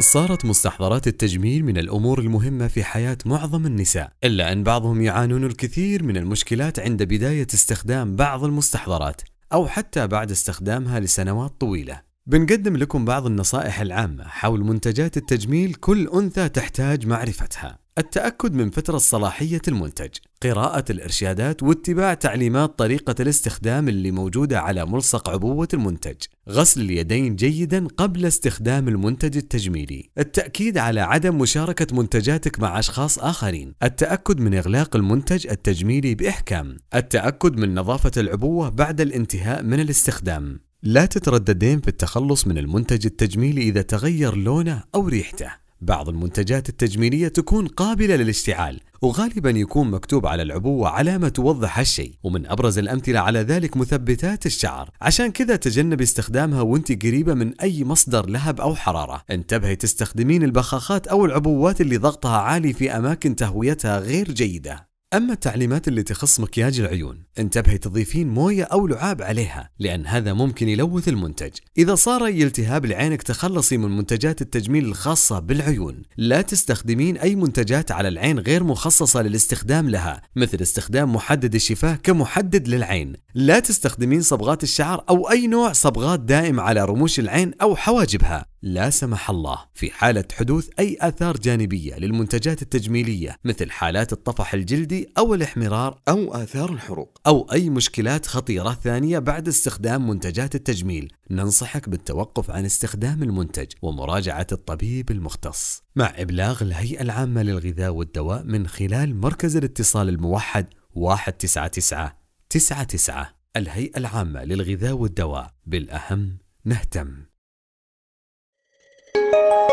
صارت مستحضرات التجميل من الامور المهمه في حياه معظم النساء، الا ان بعضهم يعانون الكثير من المشكلات عند بدايه استخدام بعض المستحضرات، او حتى بعد استخدامها لسنوات طويله. بنقدم لكم بعض النصائح العامه حول منتجات التجميل كل انثى تحتاج معرفتها. التاكد من فتره صلاحيه المنتج، قراءة الإرشادات واتباع تعليمات طريقة الاستخدام اللي موجودة على ملصق عبوة المنتج. غسل اليدين جيدا قبل استخدام المنتج التجميلي. التأكيد على عدم مشاركة منتجاتك مع أشخاص آخرين. التأكد من إغلاق المنتج التجميلي بإحكام. التأكد من نظافة العبوة بعد الانتهاء من الاستخدام. لا تترددين في التخلص من المنتج التجميلي إذا تغير لونه أو ريحته. بعض المنتجات التجميلية تكون قابلة للاشتعال وغالبا يكون مكتوب على العبوة علامة توضح هالشيء ومن أبرز الأمثلة على ذلك مثبتات الشعر عشان كذا تجنبي استخدامها وانت قريبة من أي مصدر لهب أو حرارة انتبهي تستخدمين البخاخات أو العبوات اللي ضغطها عالي في أماكن تهويتها غير جيدة أما التعليمات اللي تخص مكياج العيون انتبهي تضيفين موية أو لعاب عليها لأن هذا ممكن يلوث المنتج إذا صار أي التهاب لعينك تخلصي من منتجات التجميل الخاصة بالعيون لا تستخدمين أي منتجات على العين غير مخصصة للاستخدام لها مثل استخدام محدد الشفاه كمحدد للعين لا تستخدمين صبغات الشعر أو أي نوع صبغات دائم على رموش العين أو حواجبها لا سمح الله في حالة حدوث أي آثار جانبية للمنتجات التجميلية مثل حالات الطفح الجلدي أو الاحمرار أو آثار الحروق أو أي مشكلات خطيرة ثانية بعد استخدام منتجات التجميل ننصحك بالتوقف عن استخدام المنتج ومراجعة الطبيب المختص مع إبلاغ الهيئة العامة للغذاء والدواء من خلال مركز الاتصال الموحد 199 99 الهيئة العامة للغذاء والدواء بالأهم نهتم you